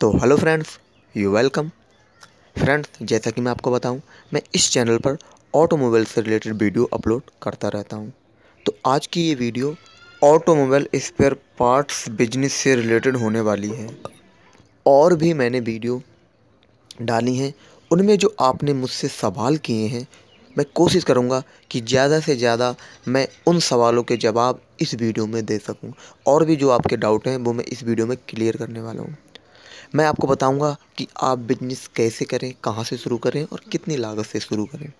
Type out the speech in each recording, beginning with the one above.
तो hello friends you welcome friends जैसा कि मैं आपको बताऊं मैं इस चैनल पर ऑटोमोबाइल से रिलेटेड वीडियो अपलोड करता रहता हूं तो आज की ये video automobile spare parts business से रिलेटेड होने वाली है और भी मैंने वीडियो डाली हैं उनमें जो आपने मुझसे सवाल किए हैं मैं कोशिश करूँगा कि ज़्यादा से ज़्यादा मैं उन सवालों के जवाब इस वीडियो में दे सकूँ और भी जो आपके डाउट हैं वो मैं इस वीडियो में क्लियर करने वाला हूँ मैं आपको बताऊंगा कि आप बिजनेस कैसे करें कहाँ से शुरू करें और कितनी लागत से शुरू करें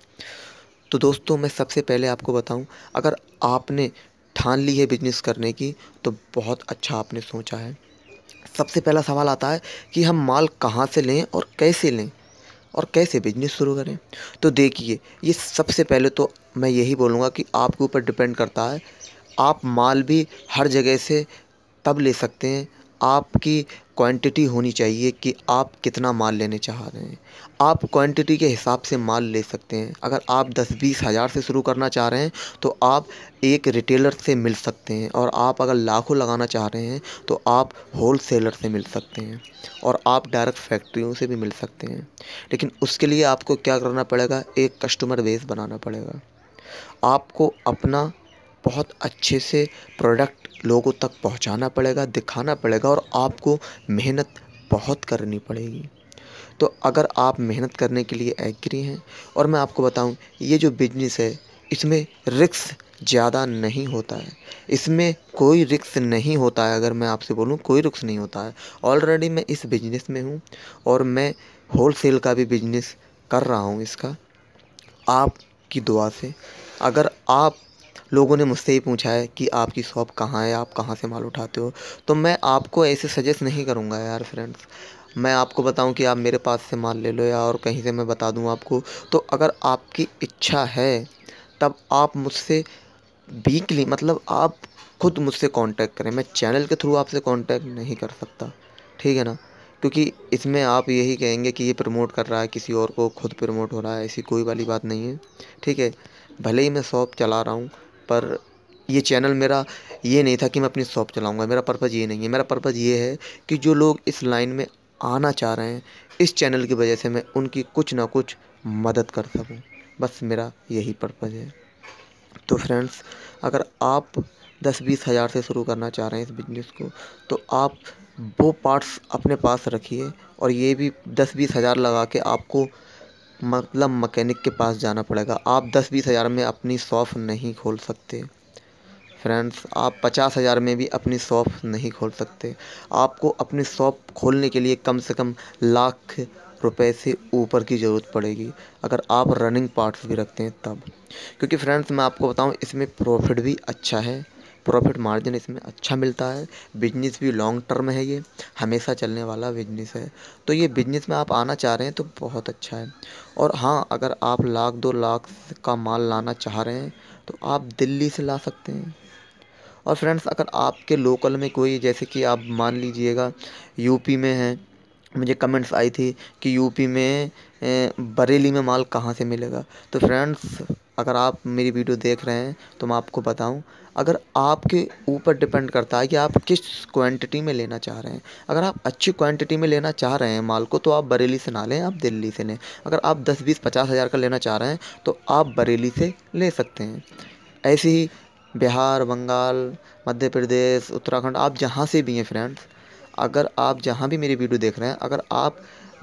तो दोस्तों मैं सबसे पहले आपको बताऊं अगर आपने ठान ली है बिजनेस करने की तो बहुत अच्छा आपने सोचा है सबसे पहला सवाल आता है कि हम माल कहाँ से लें और कैसे लें और कैसे बिजनेस शुरू करें तो देखिए ये सबसे पहले तो मैं यही बोलूँगा कि आपके ऊपर डिपेंड करता है आप माल भी हर जगह से तब ले सकते हैं आपकी क्वांटिटी होनी चाहिए कि आप कितना माल लेने चाह रहे हैं आप क्वांटिटी के हिसाब से माल ले सकते हैं अगर आप दस बीस हज़ार से शुरू करना चाह रहे हैं तो आप एक रिटेलर से मिल सकते हैं और आप अगर लाखों लगाना चाह रहे हैं तो आप होल सेलर से मिल सकते हैं और आप डायरेक्ट फैक्ट्रियों से भी मिल सकते हैं लेकिन उसके लिए आपको क्या करना पड़ेगा एक कस्टमर बेस बनाना पड़ेगा आपको अपना बहुत अच्छे से प्रोडक्ट लोगों तक पहुंचाना पड़ेगा दिखाना पड़ेगा और आपको मेहनत बहुत करनी पड़ेगी तो अगर आप मेहनत करने के लिए एग्री हैं और मैं आपको बताऊं ये जो बिजनेस है इसमें रिक्स ज़्यादा नहीं होता है इसमें कोई रिक्स नहीं होता है अगर मैं आपसे बोलूँ कोई रिक्स नहीं होता है ऑलरेडी मैं इस बिजनेस में हूँ और मैं होल सेल का भी बिजनेस कर रहा हूँ इसका आपकी दुआ से अगर आप लोगों ने मुझसे ही पूछा है कि आपकी शॉप कहाँ है आप कहाँ से माल उठाते हो तो मैं आपको ऐसे सजेस्ट नहीं करूँगा यार फ्रेंड्स मैं आपको बताऊं कि आप मेरे पास से माल ले लो या और कहीं से मैं बता दूं आपको तो अगर आपकी इच्छा है तब आप मुझसे वीकली मतलब आप खुद मुझसे कांटेक्ट करें मैं चैनल के थ्रू आपसे कांटेक्ट नहीं कर सकता ठीक है ना क्योंकि इसमें आप यही कहेंगे कि ये प्रमोट कर रहा है किसी और को खुद प्रमोट हो रहा है ऐसी कोई वाली बात नहीं है ठीक है भले ही मैं शॉप चला रहा हूँ पर ये चैनल मेरा ये नहीं था कि मैं अपनी शॉप चलाऊँगा मेरा पर्पज़ ये नहीं है मेरा पर्पज़ ये है कि जो लोग इस लाइन में आना चाह रहे हैं इस चैनल की वजह से मैं उनकी कुछ ना कुछ मदद कर सकूँ बस मेरा यही पर्पज़ है तो फ्रेंड्स अगर आप दस बीस हज़ार से शुरू करना चाह रहे हैं इस बिजनेस को तो आप वो पार्ट्स अपने पास रखिए और ये भी दस बीस हज़ार लगा के आपको मतलब मकैनिक के पास जाना पड़ेगा आप दस बीस हज़ार में अपनी शॉप नहीं खोल सकते फ्रेंड्स आप पचास हज़ार में भी अपनी शॉप नहीं खोल सकते आपको अपनी शॉप खोलने के लिए कम से कम लाख रुपए से ऊपर की ज़रूरत पड़ेगी अगर आप रनिंग पार्ट्स भी रखते हैं तब क्योंकि फ्रेंड्स मैं आपको बताऊं इसमें प्रॉफिट भी अच्छा है प्रॉफिट मार्जिन इसमें अच्छा मिलता है बिजनेस भी लॉन्ग टर्म है ये हमेशा चलने वाला बिजनेस है तो ये बिजनेस में आप आना चाह रहे हैं तो बहुत अच्छा है और हाँ अगर आप लाख दो लाख का माल लाना चाह रहे हैं तो आप दिल्ली से ला सकते हैं और फ्रेंड्स अगर आपके लोकल में कोई जैसे कि आप मान लीजिएगा यूपी में है मुझे कमेंट्स आई थी कि यूपी में बरेली में माल कहाँ से मिलेगा तो फ्रेंड्स अगर आप मेरी वीडियो देख रहे हैं तो मैं आपको बताऊं अगर आपके ऊपर डिपेंड करता है कि आप किस क्वांटिटी में लेना चाह रहे हैं अगर आप अच्छी क्वांटिटी में लेना चाह रहे हैं माल को तो आप बरेली से ना लें आप दिल्ली से लें अगर आप दस बीस पचास हज़ार का लेना चाह रहे हैं तो आप बरेली से ले सकते हैं ऐसे ही बिहार बंगाल मध्य प्रदेश उत्तराखंड आप जहाँ से भी हैं फ्रेंड्स अगर आप जहाँ भी मेरी वीडियो देख रहे हैं अगर आप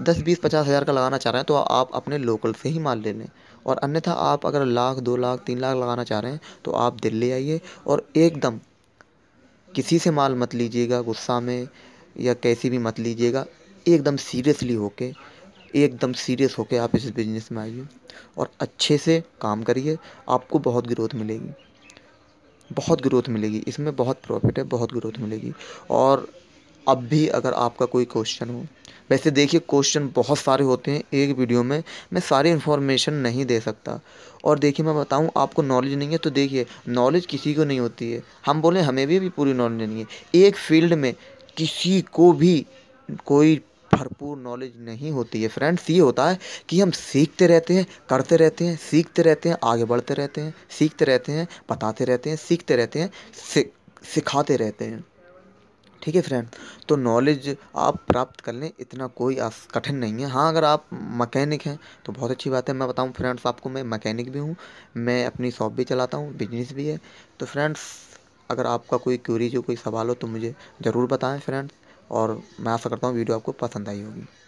दस बीस पचास हज़ार का लगाना चाह रहे हैं तो आप अपने लोकल से ही माल ले लें और अन्यथा आप अगर लाख दो लाख तीन लाख लगाना चाह रहे हैं तो आप दिल्ली आइए और एकदम किसी से माल मत लीजिएगा गुस्सा में या कैसी भी मत लीजिएगा एकदम सीरियसली होके एकदम सीरियस होके आप इस बिज़नेस में आइए और अच्छे से काम करिए आपको बहुत ग्रोथ मिलेगी बहुत ग्रोथ मिलेगी इसमें बहुत प्रॉफिट है बहुत ग्रोथ मिलेगी और अब भी अगर आपका कोई क्वेश्चन हो वैसे देखिए क्वेश्चन बहुत सारे होते हैं एक वीडियो में मैं सारी इन्फॉर्मेशन नहीं दे सकता और देखिए मैं बताऊं आपको नॉलेज नहीं है तो देखिए नॉलेज किसी को नहीं होती है हम बोलें हमें भी, भी पूरी नॉलेज नहीं है एक फील्ड में किसी को भी कोई भरपूर नॉलेज नहीं होती है फ्रेंड्स ये होता है कि हम सीखते रहते हैं करते रहते हैं सीखते रहते हैं आगे बढ़ते रहते हैं सीखते रहते हैं बताते रहते हैं सीखते रहते हैं सिखाते रहते हैं ठीक है फ्रेंड तो नॉलेज आप प्राप्त कर लें इतना कोई कठिन नहीं है हाँ अगर आप मकैनिक हैं तो बहुत अच्छी बात है मैं बताऊँ फ्रेंड्स आपको मैं मकैनिक भी हूँ मैं अपनी शॉप भी चलाता हूँ बिजनेस भी है तो फ्रेंड्स अगर आपका कोई क्यूरीज हो कोई सवाल हो तो मुझे ज़रूर बताएं फ्रेंड्स और मैं आशा करता हूँ वीडियो आपको पसंद आई होगी